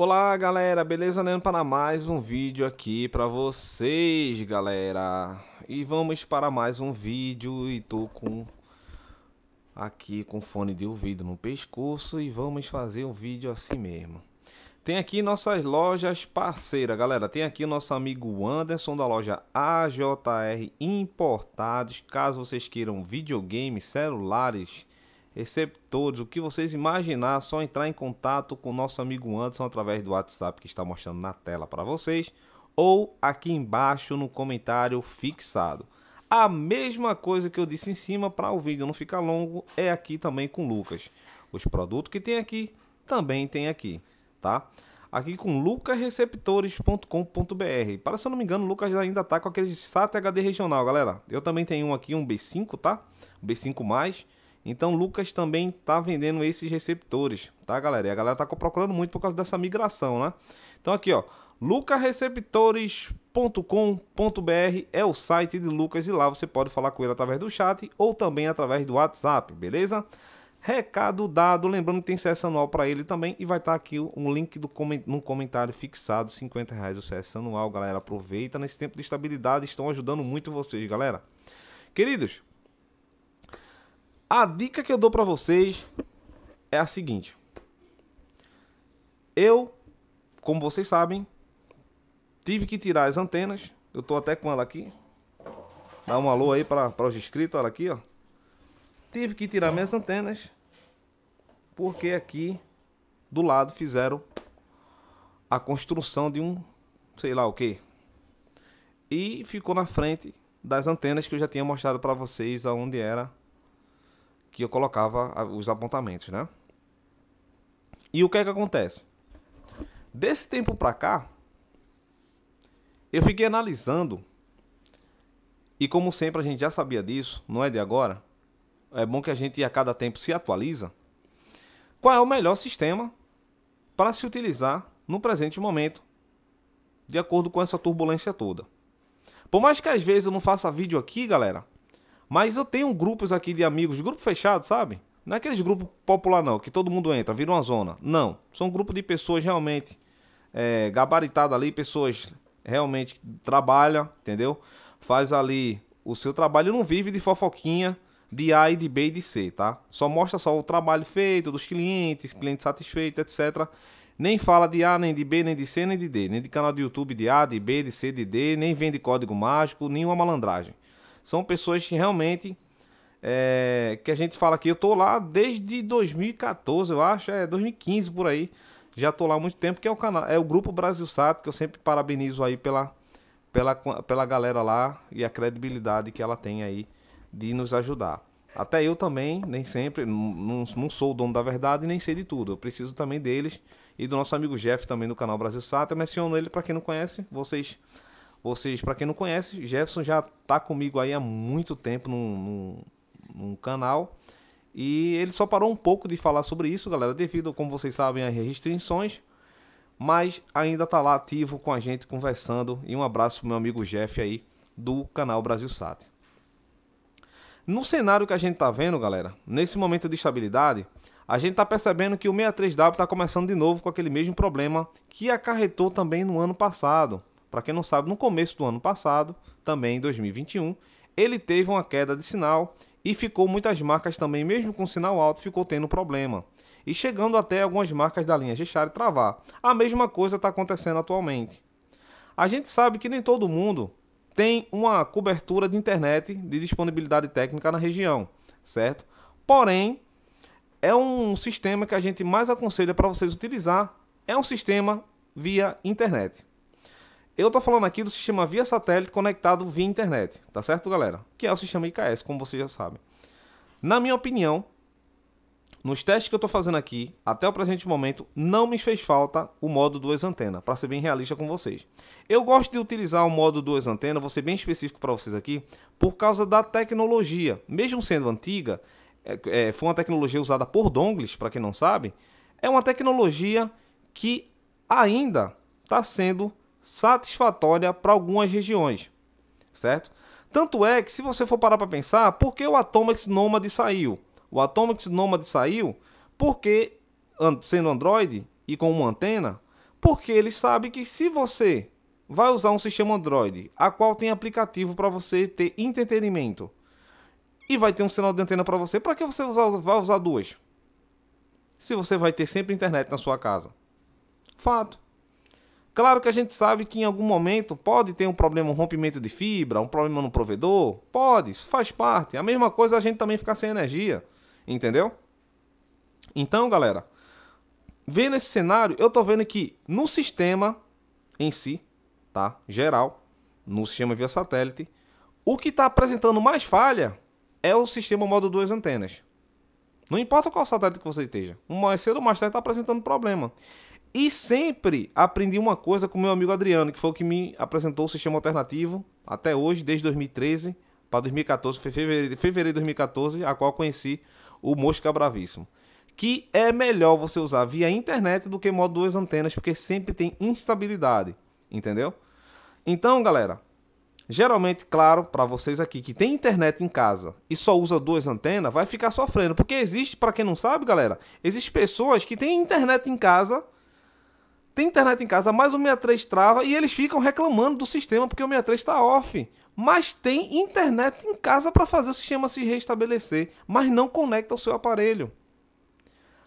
Olá galera, beleza? Leandro né? para mais um vídeo aqui para vocês galera E vamos para mais um vídeo e tô com aqui com fone de ouvido no pescoço E vamos fazer um vídeo assim mesmo Tem aqui nossas lojas parceiras galera Tem aqui nosso amigo Anderson da loja AJR Importados Caso vocês queiram videogames, celulares, celulares Receptores, O que vocês imaginar, só entrar em contato com o nosso amigo Anderson através do WhatsApp que está mostrando na tela para vocês ou aqui embaixo no comentário fixado. A mesma coisa que eu disse em cima para o vídeo não ficar longo é aqui também com o Lucas. Os produtos que tem aqui também tem aqui, tá? aqui com lucasreceptores.com.br. Para se eu não me engano, o Lucas ainda tá com aquele SAT HD regional, galera. Eu também tenho um aqui, um B5, tá? B5+, então Lucas também está vendendo esses receptores, tá, galera? E a galera tá procurando muito por causa dessa migração, né? Então aqui, ó, lucareceptores.com.br é o site de Lucas e lá você pode falar com ele através do chat ou também através do WhatsApp, beleza? Recado dado, lembrando que tem acesso anual para ele também e vai estar tá aqui um link do coment comentário fixado, 50 reais o acesso anual, galera. Aproveita nesse tempo de estabilidade, estão ajudando muito vocês, galera. Queridos, a dica que eu dou para vocês é a seguinte. Eu, como vocês sabem, tive que tirar as antenas. Eu tô até com ela aqui. Dá um alô aí para os inscritos, olha aqui, ó. Tive que tirar minhas antenas porque aqui do lado fizeram a construção de um, sei lá o que. E ficou na frente das antenas que eu já tinha mostrado para vocês aonde era que eu colocava os apontamentos, né? E o que é que acontece? Desse tempo para cá, eu fiquei analisando e como sempre a gente já sabia disso, não é de agora. É bom que a gente a cada tempo se atualiza. Qual é o melhor sistema para se utilizar no presente momento, de acordo com essa turbulência toda? Por mais que às vezes eu não faça vídeo aqui, galera, mas eu tenho grupos aqui de amigos, grupo fechado, sabe? Não é aqueles grupos popular não, que todo mundo entra, vira uma zona. Não, são um grupo de pessoas realmente é, gabaritadas ali, pessoas realmente trabalham, entendeu? Faz ali o seu trabalho, não vive de fofoquinha de A e de B e de C, tá? Só mostra só o trabalho feito dos clientes, cliente satisfeito, etc. Nem fala de A, nem de B, nem de C, nem de D, nem de canal de YouTube de A, de B, de C, de D, nem vende código mágico, nenhuma malandragem. São pessoas que realmente. É, que a gente fala aqui, eu tô lá desde 2014, eu acho, é 2015 por aí. Já tô lá há muito tempo, que é o canal, é o grupo Brasil Sato, que eu sempre parabenizo aí pela, pela, pela galera lá e a credibilidade que ela tem aí de nos ajudar. Até eu também, nem sempre, não, não sou o dono da verdade nem sei de tudo. Eu preciso também deles e do nosso amigo Jeff também do canal Brasil Sato. Eu menciono ele para quem não conhece, vocês vocês, para quem não conhece, Jefferson já tá comigo aí há muito tempo num, num, num canal. E ele só parou um pouco de falar sobre isso, galera, devido, como vocês sabem, às restrições. Mas ainda tá lá ativo com a gente, conversando. E um abraço pro meu amigo Jeff aí, do canal Brasil Sat. No cenário que a gente tá vendo, galera, nesse momento de estabilidade, a gente tá percebendo que o 63W tá começando de novo com aquele mesmo problema que acarretou também no ano passado. Para quem não sabe, no começo do ano passado, também em 2021, ele teve uma queda de sinal e ficou muitas marcas também, mesmo com sinal alto, ficou tendo problema. E chegando até algumas marcas da linha e travar. A mesma coisa está acontecendo atualmente. A gente sabe que nem todo mundo tem uma cobertura de internet de disponibilidade técnica na região, certo? Porém, é um sistema que a gente mais aconselha para vocês utilizar, é um sistema via internet. Eu tô falando aqui do sistema via satélite conectado via internet, tá certo, galera? Que é o sistema IKS, como vocês já sabem. Na minha opinião, nos testes que eu estou fazendo aqui, até o presente momento, não me fez falta o modo duas antenas, para ser bem realista com vocês. Eu gosto de utilizar o modo duas antenas, vou ser bem específico para vocês aqui, por causa da tecnologia. Mesmo sendo antiga, é, é foi uma tecnologia usada por dongles, para quem não sabe, é uma tecnologia que ainda está sendo satisfatória para algumas regiões, certo? Tanto é que se você for parar para pensar, por que o Atomics Nomad saiu? O Atomics Nomad saiu porque, sendo Android e com uma antena, porque ele sabe que se você vai usar um sistema Android, a qual tem aplicativo para você ter entretenimento, e vai ter um sinal de antena para você, para que você vai usar duas? Se você vai ter sempre internet na sua casa. Fato. Claro que a gente sabe que em algum momento pode ter um problema, um rompimento de fibra, um problema no provedor. Pode, isso faz parte. A mesma coisa a gente também ficar sem energia. Entendeu? Então, galera, vendo esse cenário, eu tô vendo que no sistema em si, tá? Geral, no sistema via satélite, o que está apresentando mais falha é o sistema modo duas antenas. Não importa qual satélite que você esteja, mais cedo ou mais tarde está apresentando problema. E sempre aprendi uma coisa com meu amigo Adriano, que foi o que me apresentou o sistema alternativo até hoje, desde 2013 para 2014, foi fevereiro, fevereiro de 2014, a qual conheci o Mosca Bravíssimo. Que é melhor você usar via internet do que modo duas antenas, porque sempre tem instabilidade, entendeu? Então, galera, geralmente, claro, para vocês aqui que tem internet em casa e só usa duas antenas, vai ficar sofrendo, porque existe, para quem não sabe, galera, existem pessoas que têm internet em casa tem internet em casa, mas o 63 trava e eles ficam reclamando do sistema porque o 63 está off. Mas tem internet em casa para fazer o sistema se restabelecer, mas não conecta o seu aparelho.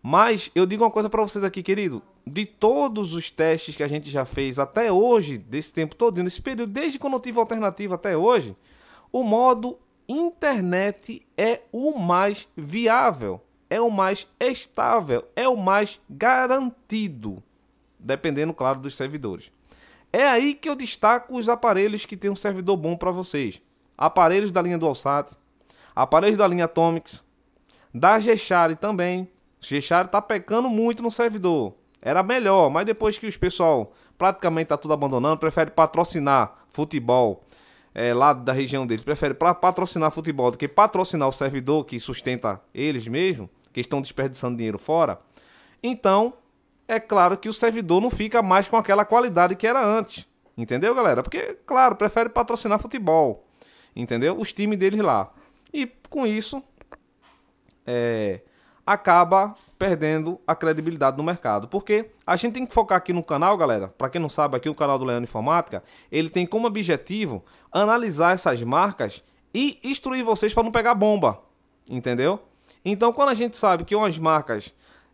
Mas eu digo uma coisa para vocês aqui, querido. De todos os testes que a gente já fez até hoje, desse tempo todo, nesse período, desde quando eu tive alternativa até hoje, o modo internet é o mais viável, é o mais estável, é o mais garantido dependendo, claro, dos servidores. É aí que eu destaco os aparelhos que tem um servidor bom para vocês. Aparelhos da linha DualSat, aparelhos da linha Atomics, da Geshare também. Geshare está pecando muito no servidor. Era melhor, mas depois que os pessoal praticamente está tudo abandonando, prefere patrocinar futebol é, lá da região deles, prefere pra patrocinar futebol do que patrocinar o servidor que sustenta eles mesmo, que estão desperdiçando dinheiro fora. Então, é claro que o servidor não fica mais com aquela qualidade que era antes. Entendeu, galera? Porque, claro, prefere patrocinar futebol. Entendeu? Os times deles lá. E com isso, é, acaba perdendo a credibilidade no mercado. Porque a gente tem que focar aqui no canal, galera. Para quem não sabe, aqui o canal do Leandro Informática, ele tem como objetivo analisar essas marcas e instruir vocês para não pegar bomba. Entendeu? Então, quando a gente sabe que umas marcas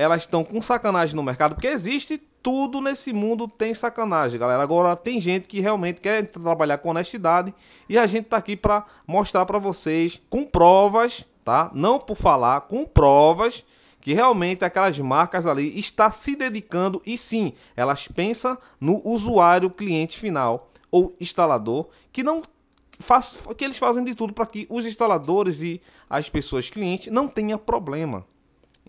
elas estão com sacanagem no mercado, porque existe tudo nesse mundo tem sacanagem, galera. Agora tem gente que realmente quer trabalhar com honestidade e a gente tá aqui para mostrar para vocês com provas, tá? Não por falar, com provas que realmente aquelas marcas ali está se dedicando e sim, elas pensam no usuário, cliente final ou instalador que não faz que eles fazem de tudo para que os instaladores e as pessoas clientes não tenha problema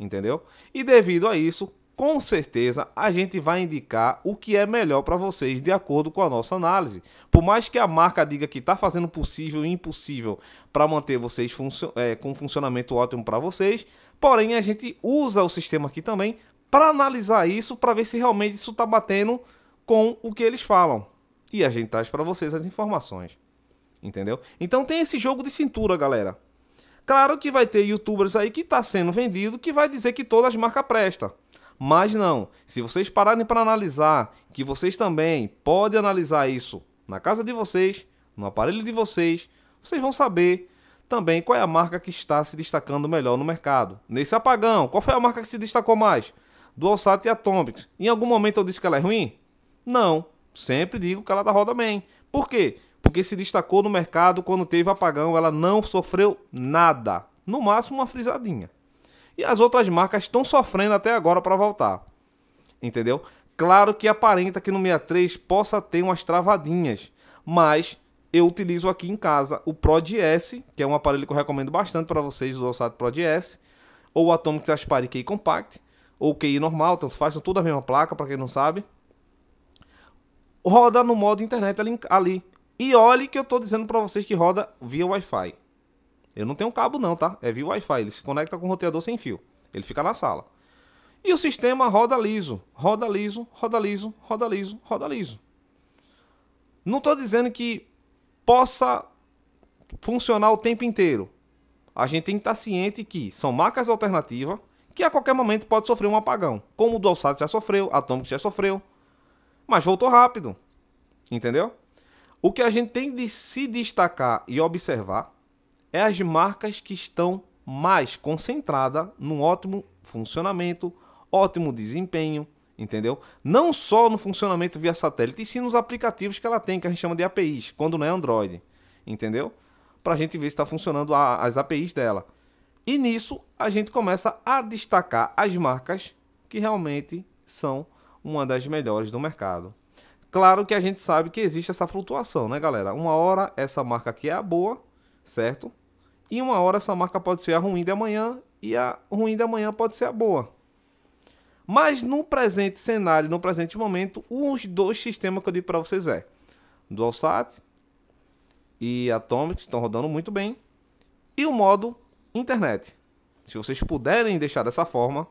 entendeu? E devido a isso, com certeza a gente vai indicar o que é melhor para vocês de acordo com a nossa análise. Por mais que a marca diga que está fazendo possível e impossível para manter vocês funcio é, com funcionamento ótimo para vocês, porém a gente usa o sistema aqui também para analisar isso, para ver se realmente isso está batendo com o que eles falam. E a gente traz para vocês as informações. Entendeu? Então tem esse jogo de cintura, galera. Claro que vai ter youtubers aí que está sendo vendido que vai dizer que todas as marcas prestam. Mas não, se vocês pararem para analisar, que vocês também podem analisar isso na casa de vocês, no aparelho de vocês, vocês vão saber também qual é a marca que está se destacando melhor no mercado. Nesse apagão, qual foi a marca que se destacou mais? DualSat e Atomics. Em algum momento eu disse que ela é ruim? Não, sempre digo que ela da tá roda bem. Por quê? porque se destacou no mercado quando teve apagão, ela não sofreu nada, no máximo uma frisadinha. E as outras marcas estão sofrendo até agora para voltar. Entendeu? Claro que aparenta que no 63 possa ter umas travadinhas, mas eu utilizo aqui em casa o Pro S, que é um aparelho que eu recomendo bastante para vocês, o Osato Prod S, ou o Atomic Aspire QI Compact, ou QI normal, tanto faz, são tudo a mesma placa, para quem não sabe. Roda no modo internet ali, ali e olhe que eu estou dizendo para vocês que roda via Wi-Fi. Eu não tenho cabo não, tá? É via Wi-Fi, ele se conecta com o roteador sem fio. Ele fica na sala. E o sistema roda liso, roda liso, roda liso, roda liso, roda liso. Não estou dizendo que possa funcionar o tempo inteiro. A gente tem que estar tá ciente que são marcas alternativas que a qualquer momento pode sofrer um apagão. Como o DualSat já sofreu, a Atomic já sofreu. Mas voltou rápido. Entendeu? O que a gente tem de se destacar e observar é as marcas que estão mais concentradas num ótimo funcionamento, ótimo desempenho, entendeu? Não só no funcionamento via satélite, e sim nos aplicativos que ela tem, que a gente chama de APIs, quando não é Android, entendeu? Para a gente ver se está funcionando a, as APIs dela. E nisso a gente começa a destacar as marcas que realmente são uma das melhores do mercado. Claro que a gente sabe que existe essa flutuação, né, galera? Uma hora essa marca aqui é a boa, certo? E uma hora essa marca pode ser a ruim de amanhã e a ruim de amanhã pode ser a boa. Mas no presente cenário, no presente momento, os dois sistemas que eu digo para vocês é DualSat e Atomic estão rodando muito bem e o modo internet. Se vocês puderem deixar dessa forma,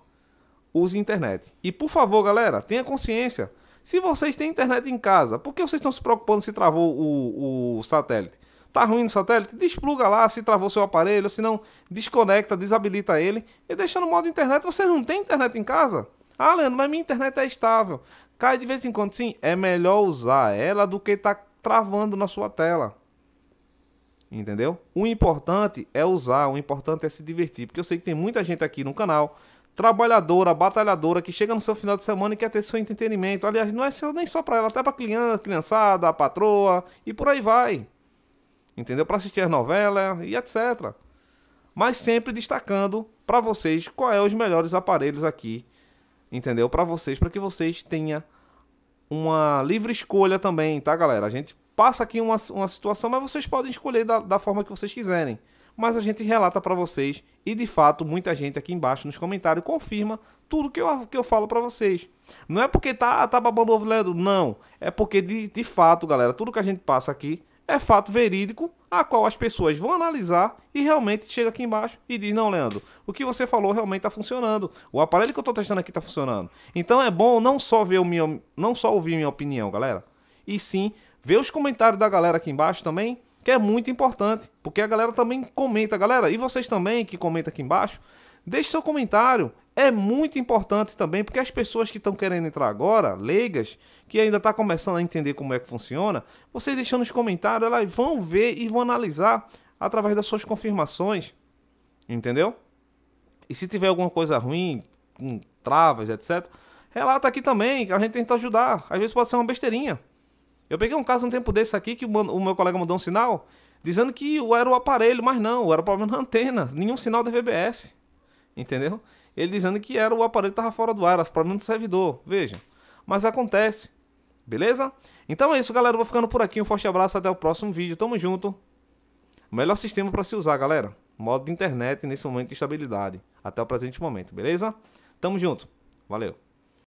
use internet. E por favor, galera, tenha consciência se vocês têm internet em casa, por que vocês estão se preocupando se travou o, o satélite? Tá ruim no satélite? Despluga lá se travou seu aparelho, se não, desconecta, desabilita ele e deixa no modo internet. Você não tem internet em casa? Ah, Leandro, mas minha internet é estável. Cai de vez em quando, sim. É melhor usar ela do que tá travando na sua tela. Entendeu? O importante é usar, o importante é se divertir. Porque eu sei que tem muita gente aqui no canal trabalhadora, batalhadora, que chega no seu final de semana e quer ter seu entretenimento. Aliás, não é nem só para ela, até para criança, criançada, a patroa e por aí vai. Entendeu? Para assistir as novelas e etc. Mas sempre destacando para vocês qual é os melhores aparelhos aqui, entendeu? Para vocês, para que vocês tenham uma livre escolha também, tá, galera? A gente passa aqui uma, uma situação, mas vocês podem escolher da, da forma que vocês quiserem mas a gente relata para vocês e de fato muita gente aqui embaixo nos comentários confirma tudo que eu, que eu falo para vocês. Não é porque tá, ah, tá babando ovo ledo, não. É porque de, de fato, galera, tudo que a gente passa aqui é fato verídico, a qual as pessoas vão analisar e realmente chega aqui embaixo e diz: Não, Leandro, o que você falou realmente está funcionando. O aparelho que eu estou testando aqui está funcionando. Então é bom não só, ver o meu, não só ouvir minha opinião, galera, e sim ver os comentários da galera aqui embaixo também que é muito importante, porque a galera também comenta, galera, e vocês também que comentam aqui embaixo, deixe seu comentário, é muito importante também, porque as pessoas que estão querendo entrar agora, leigas, que ainda está começando a entender como é que funciona, vocês deixando os comentários, elas vão ver e vão analisar através das suas confirmações, entendeu? E se tiver alguma coisa ruim, travas, etc., relata aqui também, que a gente tenta ajudar, às vezes pode ser uma besteirinha, eu peguei um caso um tempo desse aqui que o meu colega mandou um sinal dizendo que era o aparelho, mas não, era o problema na antena, nenhum sinal da VBS. Entendeu? Ele dizendo que era o aparelho que estava fora do ar, era problema do servidor. Veja. Mas acontece. Beleza? Então é isso, galera. vou ficando por aqui. Um forte abraço. Até o próximo vídeo. Tamo junto. Melhor sistema para se usar, galera. Modo de internet nesse momento de estabilidade. Até o presente momento, beleza? Tamo junto. Valeu.